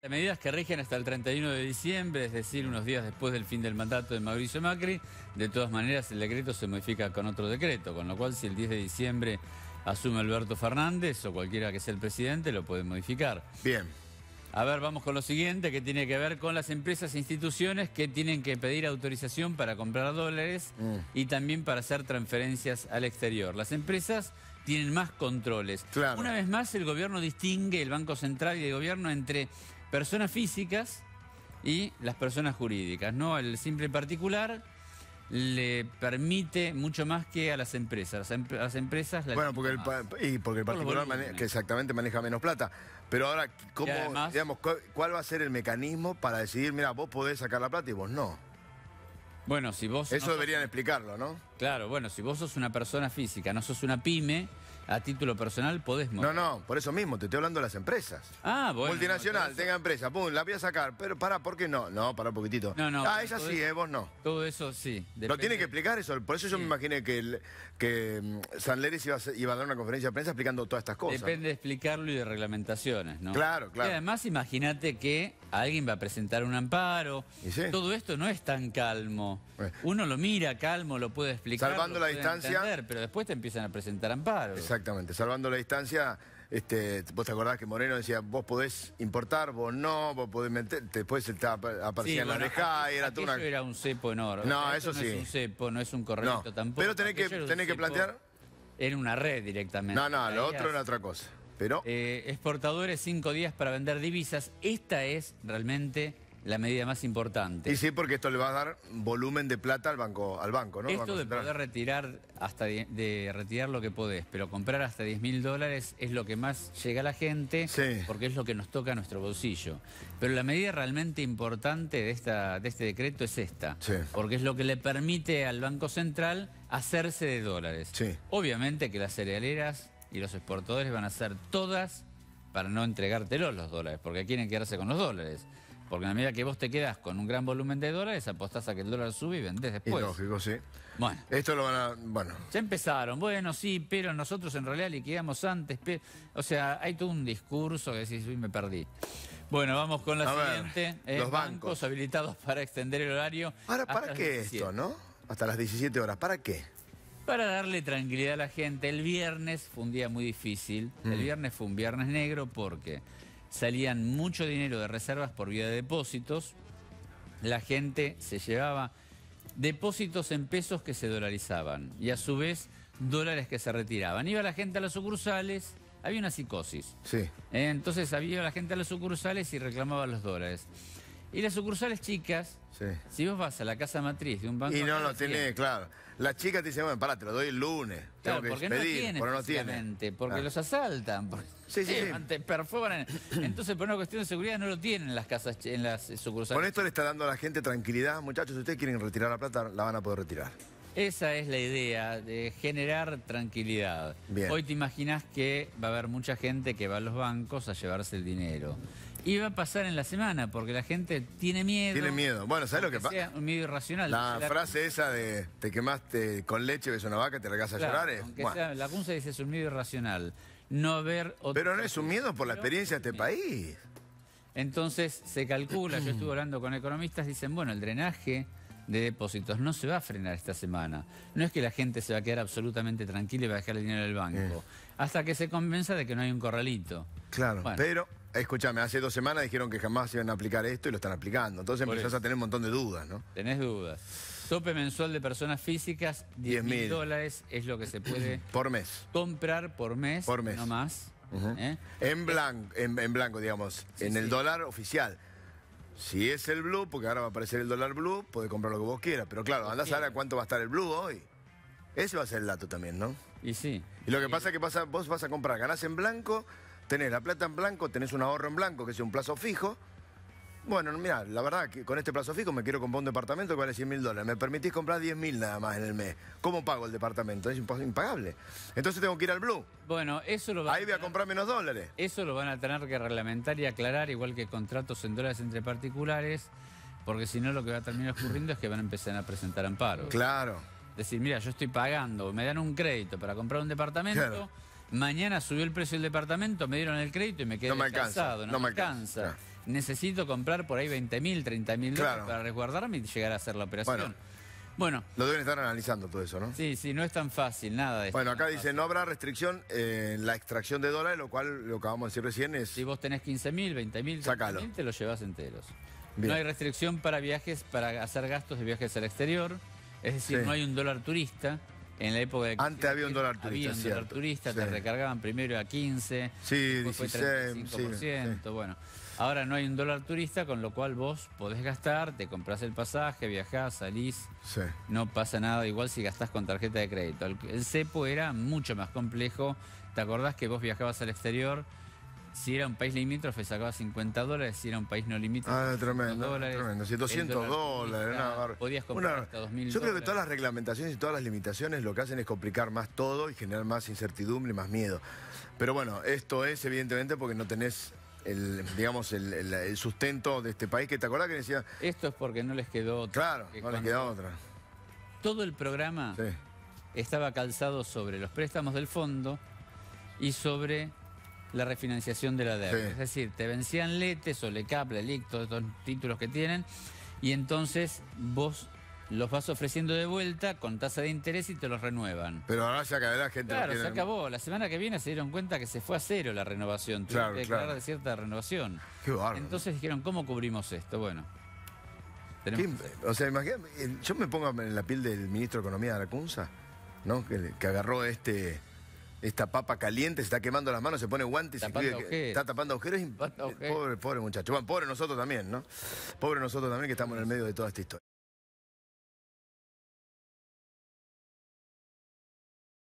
Las medidas que rigen hasta el 31 de diciembre, es decir, unos días después del fin del mandato de Mauricio Macri, de todas maneras el decreto se modifica con otro decreto, con lo cual si el 10 de diciembre asume Alberto Fernández o cualquiera que sea el presidente, lo puede modificar. Bien. A ver, vamos con lo siguiente, que tiene que ver con las empresas e instituciones que tienen que pedir autorización para comprar dólares mm. y también para hacer transferencias al exterior. Las empresas tienen más controles. Claro. Una vez más, el gobierno distingue, el Banco Central y el gobierno, entre personas físicas y las personas jurídicas. ¿no? El simple particular le permite mucho más que a las empresas. Las, empresas... bueno, porque el, y porque el particular que exactamente maneja menos plata. Pero ahora, digamos, ¿cuál va a ser el mecanismo para decidir, mira, vos podés sacar la plata y vos no? Bueno, si vos... Eso deberían explicarlo, ¿no? Claro, bueno, si vos sos una persona física, no sos una pyme, a título personal podés No, no, por eso mismo, te estoy hablando de las empresas. Ah, bueno. Multinacional, tenga empresa, pum, la voy a sacar. Pero para, ¿por qué no? No, para un poquitito. No, no. Ah, ella sí, eh, vos no. Todo eso sí. Lo tiene que explicar eso. Por eso yo me imaginé que, el, que mm, San Leris iba a, iba a, dar una conferencia de prensa explicando todas estas cosas. Depende de explicarlo y de reglamentaciones, ¿no? Claro, claro. Y además, imagínate que alguien va a presentar un amparo. Todo esto no es tan calmo. Uno lo mira calmo, lo puede explicar. Salvando la distancia. Entender, pero después te empiezan a presentar amparos. Exactamente, salvando la distancia. Este, vos te acordás que Moreno decía, vos podés importar, vos no, vos podés meter, después te aparecía sí, la oreja y era era un cepo enorme. No, eso sí. No es un cepo, no es un correcto tampoco. Pero tenés que, tenés que plantear... En una red directamente. No, no, lo otro era otra cosa. Eh, exportadores, cinco días para vender divisas. Esta es realmente la medida más importante. Y sí, porque esto le va a dar volumen de plata al banco, al banco ¿no? Esto de poder retirar, hasta de, retirar lo que podés, pero comprar hasta 10 mil dólares es lo que más llega a la gente, porque es lo que nos toca a nuestro bolsillo. Pero la medida realmente importante de, esta, de este decreto es esta, porque es lo que le permite al Banco Central hacerse de dólares. Obviamente que las cerealeras y los exportadores van a hacer todas para no entregártelos los dólares, porque quieren quedarse con los dólares. Porque a medida que vos te quedas con un gran volumen de dólares, apostás a que el dólar sube y vendés después. Es lógico, sí. Bueno. Esto lo van a... Bueno. Ya empezaron. Bueno, sí, pero nosotros en realidad liquidamos antes. o sea, hay todo un discurso que decís, uy, me perdí. Bueno, vamos con la siguiente. Eh, los bancos. habilitados para extender el horario. Ahora, ¿para qué esto, no? Hasta las 17 horas. ¿Para qué? Para darle tranquilidad a la gente, el viernes fue un día muy difícil. El mm. viernes fue un viernes negro porque salían mucho dinero de reservas por vía de depósitos. La gente se llevaba depósitos en pesos que se dolarizaban y a su vez dólares que se retiraban. Iba la gente a las sucursales, había una psicosis. Sí. Eh, entonces había la gente a las sucursales y reclamaba los dólares. Y las sucursales chicas, si vos vas a la casa matriz de un banco... Y no lo tenés, claro. La chica te dice, bueno, pará, te lo doy el lunes. Claro, porque, no porque no ah. porque los asaltan, sí, sí, perforan. Entonces, por una cuestión de seguridad, no lo tienen las casas, en las eh, sucursales. Con esto le está dando a la gente tranquilidad. Muchachos, si ustedes quieren retirar la plata, la van a poder retirar. Esa es la idea, de generar tranquilidad. Hoy te imaginas que va a haber mucha gente que va a los bancos a llevarse el dinero va a pasar en la semana, porque la gente tiene miedo. Tiene miedo. Bueno, ¿sabes lo que pasa? un miedo irracional. La, frase esa de te quemaste con leche, ves una vaca, te regas a llorar. Es, la punza dice es un miedo irracional. No otro. Pero no es un miedo por la experiencia de este país. Entonces se calcula, yo estuve hablando con economistas, dicen, bueno, el drenaje de depósitos no se va a frenar esta semana. No es que la gente se va a quedar absolutamente tranquila y va a dejar el dinero en el banco. Eh. Hasta que se convenza de que no hay un corralito. Claro, pero Escúchame, hace dos semanas dijeron que jamás se iban a aplicar esto y lo están aplicando. Entonces empezás a tener un montón de dudas, ¿no? Tenés dudas. Tope mensual de personas físicas, 10 mil dólares es lo que se puede... por mes. Comprar por mes. Por mes. No más. ¿eh? en, blanco, en, blanco, digamos, en el dólar oficial. Si es el blue, porque ahora va a aparecer el dólar blue, ...puedes comprar lo que vos quieras. Pero claro, andás a a cuánto va a estar el blue hoy. Ese va a ser el dato también, ¿no? Y sí. Y lo que pasa es que pasa, vos vas a comprar, ganás en blanco tenés la plata en blanco, tenés un ahorro en blanco, que es un plazo fijo. Bueno, mira, la verdad que con este plazo fijo me quiero comprar un departamento que vale 100 mil dólares. Me permitís comprar 10 mil nada más en el mes. ¿Cómo pago el departamento? Es impagable. Entonces tengo que ir al Blue. Bueno, eso lo van Ahí voy a comprar menos dólares. Eso lo van a tener que reglamentar y aclarar, igual que contratos en dólares entre particulares, porque si no lo que va a terminar ocurriendo es que van a empezar a presentar amparos. Claro. Decir, mira, yo estoy pagando, me dan un crédito para comprar un departamento. Mañana subió el precio del departamento, me dieron el crédito y me quedé no no, me alcanza. Necesito comprar por ahí 20 mil, 30 mil dólares para resguardarme y llegar a hacer la operación. Bueno. Lo deben estar analizando todo eso, ¿no? Sí, sí, no es tan fácil, nada de Bueno, acá dice, no habrá restricción en la extracción de dólares, lo cual lo que acabamos de decir recién es... Si vos tenés 15 mil, 20 mil, te lo llevas enteros. No hay restricción para viajes, para hacer gastos de viajes al exterior, es decir, no hay un dólar turista. En la época de Antes había un dólar turista. Había un turista, te recargaban primero a 15, sí, 35%, bueno. Ahora no hay un dólar turista, con lo cual vos podés gastar, te compras el pasaje, viajás, salís, no pasa nada, igual si gastás con tarjeta de crédito. el CEPO era mucho más complejo, ¿te acordás que vos viajabas al exterior? Si era un país limítrofe sacaba 50 dólares, si era un país no limítrofe. Ah, tremendo. Dólares, tremendo. Si 200 dólares, Podías comprar hasta 2000 Yo creo que todas las reglamentaciones y todas las limitaciones lo que hacen es complicar más todo y generar más incertidumbre y más miedo. Pero bueno, esto es evidentemente porque no tenés el, digamos, el, sustento de este país que te acordás que decía. Esto es porque no les quedó otra. Claro, no les quedó otra. Todo el programa estaba calzado sobre los préstamos del fondo y sobre la refinanciación de la deuda. Es decir, te vencían Lete, Solecap, Lelic, todos estos títulos que tienen, y entonces vos los vas ofreciendo de vuelta con tasa de interés y te los renuevan. Pero ahora se acabó la gente. Claro, se acabó. La semana que viene se dieron cuenta que se fue a cero la renovación. claro, que declarar de cierta renovación. Qué Entonces dijeron, ¿cómo cubrimos esto? Bueno. O sea, imagínate, eh, yo me pongo en la piel del ministro de Economía de Aracunza, ¿no? que agarró este esta papa caliente, se está quemando las manos, se pone guantes y está tapando agujeros. Y, pobre, pobre muchacho. Bueno, pobre nosotros también, ¿no? Pobre nosotros también que estamos en el medio de toda esta historia.